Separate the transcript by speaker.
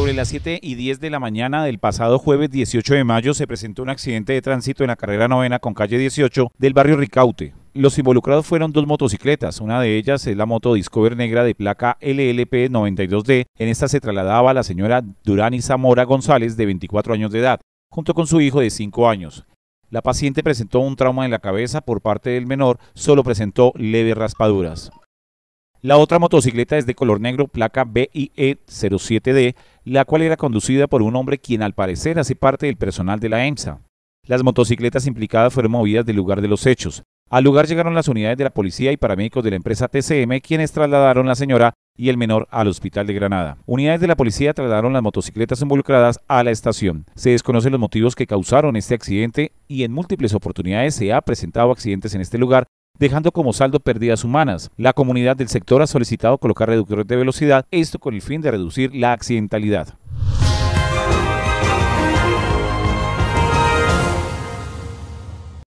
Speaker 1: Sobre las 7 y 10 de la mañana del pasado jueves 18 de mayo se presentó un accidente de tránsito en la carrera novena con calle 18 del barrio Ricaute. Los involucrados fueron dos motocicletas, una de ellas es la moto Discover negra de placa LLP 92D. En esta se trasladaba la señora Durani Zamora González de 24 años de edad, junto con su hijo de 5 años. La paciente presentó un trauma en la cabeza por parte del menor, solo presentó leves raspaduras. La otra motocicleta es de color negro, placa BIE07D, e la cual era conducida por un hombre quien al parecer hace parte del personal de la EMSA. Las motocicletas implicadas fueron movidas del lugar de los hechos. Al lugar llegaron las unidades de la policía y paramédicos de la empresa TCM, quienes trasladaron a la señora y el menor al hospital de Granada. Unidades de la policía trasladaron las motocicletas involucradas a la estación. Se desconocen los motivos que causaron este accidente y en múltiples oportunidades se ha presentado accidentes en este lugar dejando como saldo pérdidas humanas. La comunidad del sector ha solicitado colocar reductores de velocidad, esto con el fin de reducir la accidentalidad.